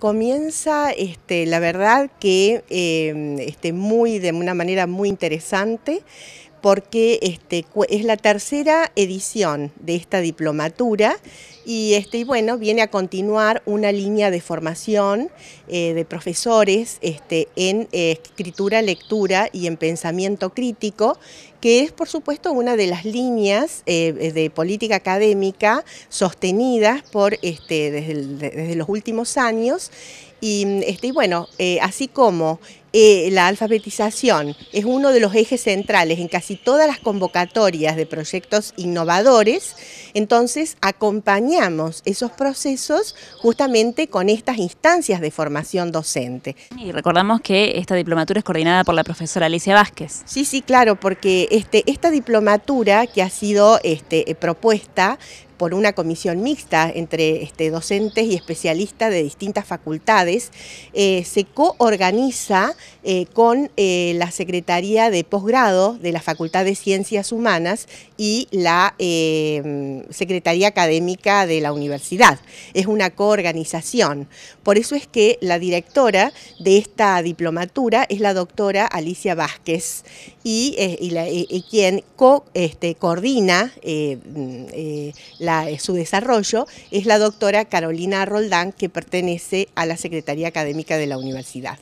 Comienza, este, la verdad que em, este, muy, de una manera muy interesante, porque este, es la tercera edición de esta diplomatura este, y, bueno, viene a continuar una línea de formación eh, de profesores este, en eh, escritura, lectura y en pensamiento crítico, que es por supuesto una de las líneas eh, de política académica sostenidas por, desde, los últimos años y, bueno, así como eh, la alfabetización es uno de los ejes centrales en casi todas las convocatorias de proyectos innovadores, entonces acompañamos esos procesos justamente con estas instancias de formación docente. Y recordamos que esta diplomatura es coordinada por la profesora Alicia Vázquez. Sí, sí, claro, porque este, esta diplomatura que ha sido este, eh, propuesta por una comisión mixta entre este, docentes y especialistas de distintas facultades, eh, se coorganiza eh, con eh, la Secretaría de Posgrado de la Facultad de Ciencias Humanas y la Secretaría Académica de la Universidad. Es una coorganización. Por eso es que la directora de esta diplomatura es la doctora Alicia Vázquez y, quien coordina la su desarrollo es la doctora Carolina Roldán, que pertenece a la Secretaría Académica de la Universidad.